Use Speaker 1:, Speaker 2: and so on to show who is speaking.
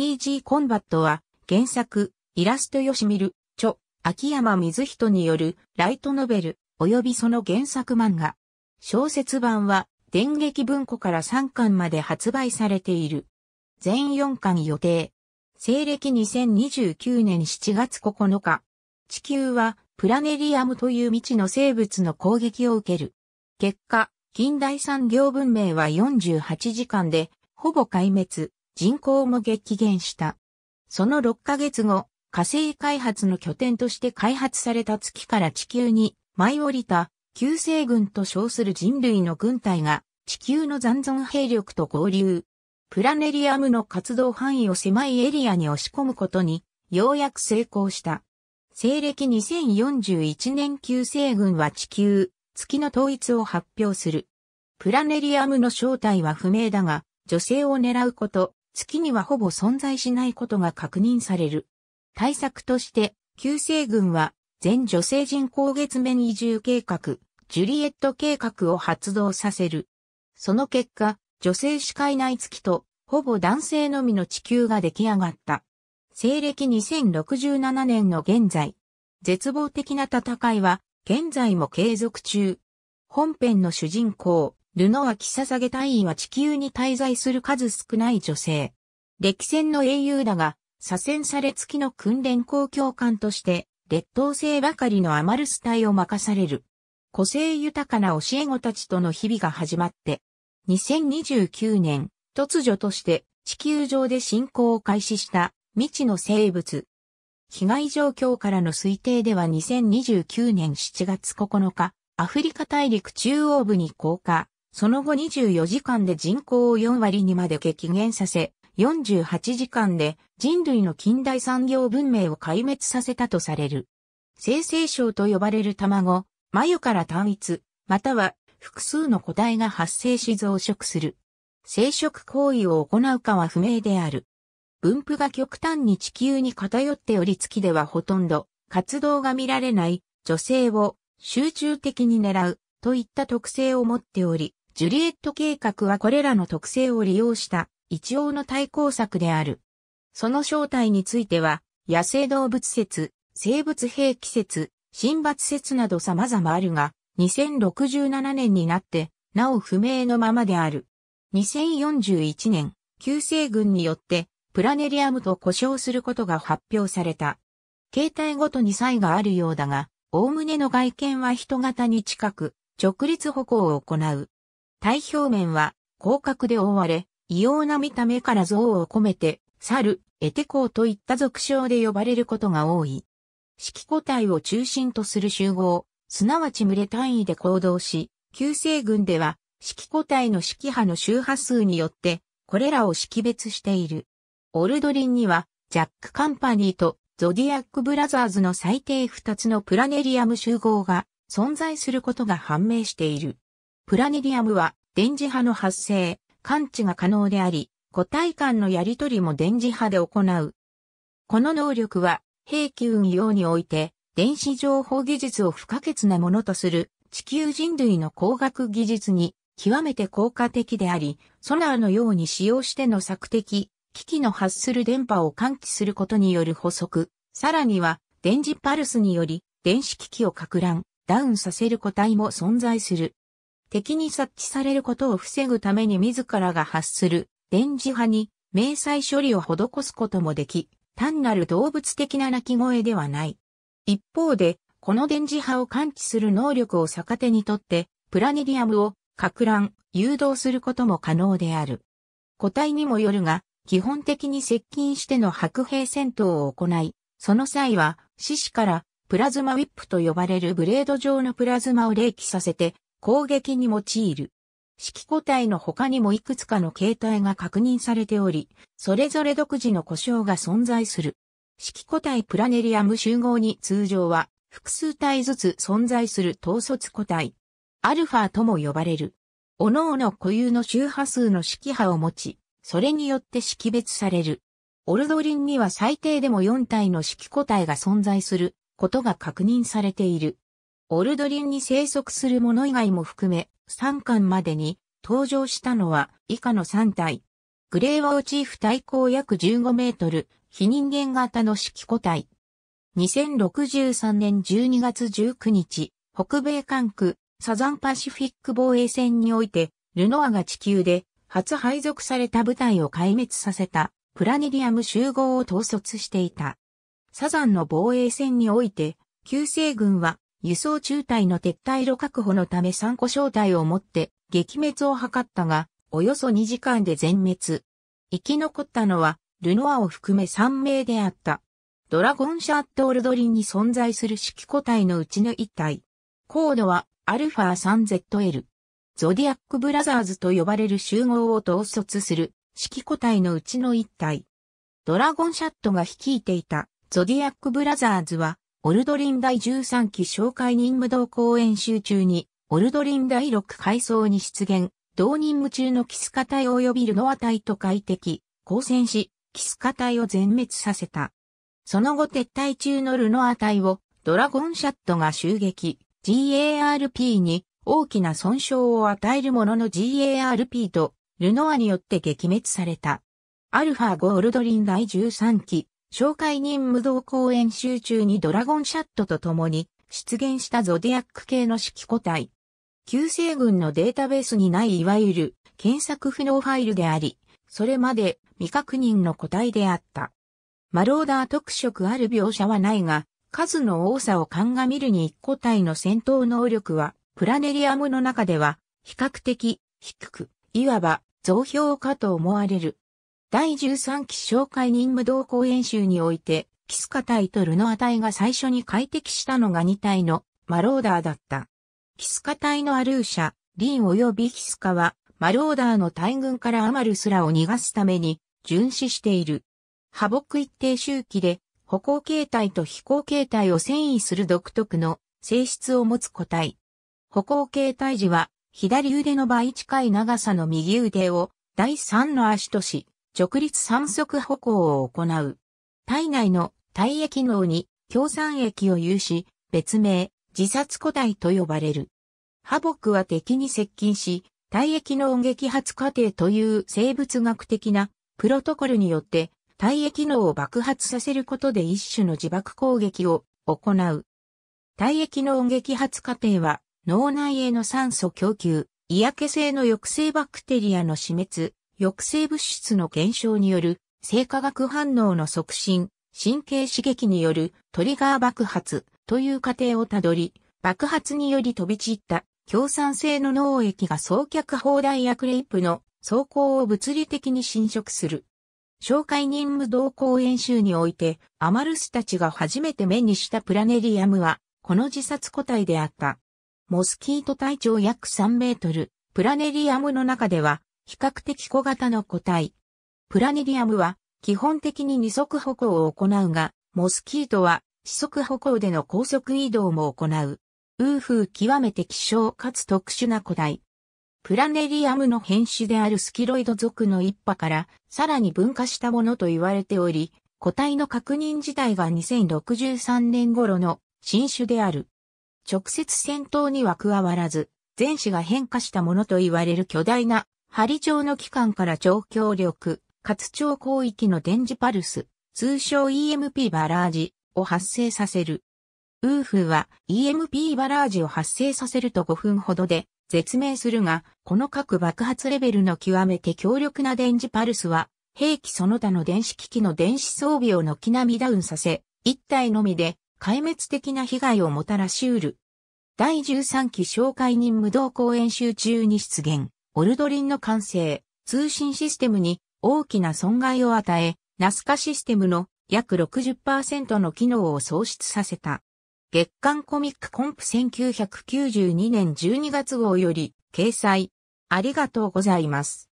Speaker 1: イージーコンバットは原作、イラストよしみる、著、秋山水人によるライトノベル、及びその原作漫画。小説版は電撃文庫から3巻まで発売されている。全4巻予定。西暦2029年7月9日。地球はプラネリアムという未知の生物の攻撃を受ける。結果、近代産業文明は48時間で、ほぼ壊滅、人口も激減した。その6ヶ月後、火星開発の拠点として開発された月から地球に舞い降りた救世軍と称する人類の軍隊が地球の残存兵力と合流。プラネリアムの活動範囲を狭いエリアに押し込むことにようやく成功した。西暦2041年救世軍は地球、月の統一を発表する。プラネリアムの正体は不明だが、女性を狙うこと、月にはほぼ存在しないことが確認される。対策として、旧星軍は全女性人口月面移住計画、ジュリエット計画を発動させる。その結果、女性しかいない月と、ほぼ男性のみの地球が出来上がった。西暦2067年の現在、絶望的な戦いは現在も継続中。本編の主人公、ルノア・キササゲ隊員は地球に滞在する数少ない女性。歴戦の英雄だが、左遷され月きの訓練公共官として、劣等生ばかりのアマルス隊を任される。個性豊かな教え子たちとの日々が始まって、2029年、突如として地球上で進行を開始した未知の生物。被害状況からの推定では2029年7月9日、アフリカ大陸中央部に降下。その後24時間で人口を4割にまで激減させ、48時間で人類の近代産業文明を壊滅させたとされる。生成症と呼ばれる卵、眉から単一、または複数の個体が発生し増殖する。生殖行為を行うかは不明である。分布が極端に地球に偏っており月ではほとんど活動が見られない女性を集中的に狙うといった特性を持っており、ジュリエット計画はこれらの特性を利用した一応の対抗策である。その正体については、野生動物説、生物兵器説、神罰説など様々あるが、2067年になって、なお不明のままである。2041年、旧星群によって、プラネリアムと呼称することが発表された。形態ごとに差異があるようだが、概ねの外見は人型に近く、直立歩行を行う。体表面は広角で覆われ、異様な見た目から憎悪を込めて、猿、エテコーといった俗称で呼ばれることが多い。色個体を中心とする集合、すなわち群れ単位で行動し、旧星群では、色個体の色波の周波数によって、これらを識別している。オルドリンには、ジャック・カンパニーとゾディアック・ブラザーズの最低2つのプラネリアム集合が存在することが判明している。プラネディアムは電磁波の発生、感知が可能であり、個体間のやり取りも電磁波で行う。この能力は、兵器運用において、電子情報技術を不可欠なものとする地球人類の工学技術に極めて効果的であり、ソナーのように使用しての索敵、機器の発する電波を感知することによる補足、さらには電磁パルスにより電子機器を拡乱、ダウンさせる個体も存在する。敵に察知されることを防ぐために自らが発する電磁波に迷彩処理を施すこともでき、単なる動物的な鳴き声ではない。一方で、この電磁波を感知する能力を逆手にとって、プラネディアムを、拡乱、誘導することも可能である。個体にもよるが、基本的に接近しての白兵戦闘を行い、その際は、獅子からプラズマウィップと呼ばれるブレード状のプラズマを冷気させて、攻撃に用いる。式個体の他にもいくつかの形態が確認されており、それぞれ独自の故障が存在する。式個体プラネリアム集合に通常は複数体ずつ存在する統率個体。アルファとも呼ばれる。各々固有の周波数の色波を持ち、それによって識別される。オルドリンには最低でも4体の色個体が存在することが確認されている。オルドリンに生息するもの以外も含め、3巻までに登場したのは以下の3体。グレーワオチーフ体高約15メートル、非人間型の色個体。2063年12月19日、北米管区、サザンパシフィック防衛戦において、ルノアが地球で初配属された部隊を壊滅させた、プラネリアム集合を統率していた。サザンの防衛戦において、旧西軍は輸送中隊の撤退路確保のため3個小隊を持って撃滅を図ったが、およそ2時間で全滅。生き残ったのは、ルノアを含め3名であった。ドラゴンシャットオルドリンに存在する指揮個体のうちの1体。コードは、アルファ 3ZL。ゾディアックブラザーズと呼ばれる集合を統率する指揮個体のうちの1体。ドラゴンシャットが率いていたゾディアックブラザーズはオルドリン第13期紹介任務同行演習中に、オルドリン第6階層に出現、同任務中のキスカ隊及びルノア隊と快適、交戦し、キスカ隊を全滅させた。その後撤退中のルノア隊をドラゴンシャットが襲撃、GARP に大きな損傷を与えるものの GARP とルノアによって撃滅された。アルファ5オルドリン第13期紹介人無道公演集中にドラゴンシャットと共に出現したゾディアック系の指揮個体。旧星群のデータベースにないいわゆる検索不能ファイルであり、それまで未確認の個体であった。マローダー特色ある描写はないが、数の多さを鑑みるに一個体の戦闘能力は、プラネリアムの中では、比較的低く、いわば、増評かと思われる。第13期紹介任務同行演習において、キスカ隊とルノア隊が最初に解敵したのが2体のマローダーだった。キスカ隊のアルーシャ、リン及びキスカは、マローダーの大群からアマルスラを逃がすために、巡視している。破北一定周期で、歩行形態と飛行形態を遷移する独特の性質を持つ個体。歩行形態時は、左腕の倍近い長さの右腕を、第3の足とし、直立三足歩行を行う。体内の体液脳に強酸液を有し、別名、自殺古代と呼ばれる。ハボックは敵に接近し、体液脳撃発過程という生物学的なプロトコルによって体液脳を爆発させることで一種の自爆攻撃を行う。体液脳撃発過程は脳内への酸素供給、嫌気性の抑制バクテリアの死滅、抑制物質の減少による生化学反応の促進、神経刺激によるトリガー爆発という過程をたどり、爆発により飛び散った共産性の脳液が双脚砲台やクレイプの走行を物理的に侵食する。紹介任務同行演習において、アマルスたちが初めて目にしたプラネリアムは、この自殺個体であった。モスキート体長約3メートル、プラネリアムの中では比較的小型の個体。プラネディアムは基本的に二足歩行を行うが、モスキートは四足歩行での高速移動も行う。ウーフー極めて希少かつ特殊な個体。プラネリアムの変種であるスキロイド属の一派からさらに分化したものと言われており、個体の確認自体が2063年頃の新種である。直接戦闘には加わらず、前肢が変化したものと言われる巨大な針状の機関から超強力、活つ広域の電磁パルス、通称 EMP バラージを発生させる。ウーフーは EMP バラージを発生させると5分ほどで絶命するが、この各爆発レベルの極めて強力な電磁パルスは、兵器その他の電子機器の電子装備を軒並みダウンさせ、1体のみで壊滅的な被害をもたらしうる。第13期紹介任務同行演習中に出現。オルドリンの完成、通信システムに大きな損害を与え、ナスカシステムの約60%の機能を喪失させた。月刊コミックコンプ1992年12月号より掲載。ありがとうございます。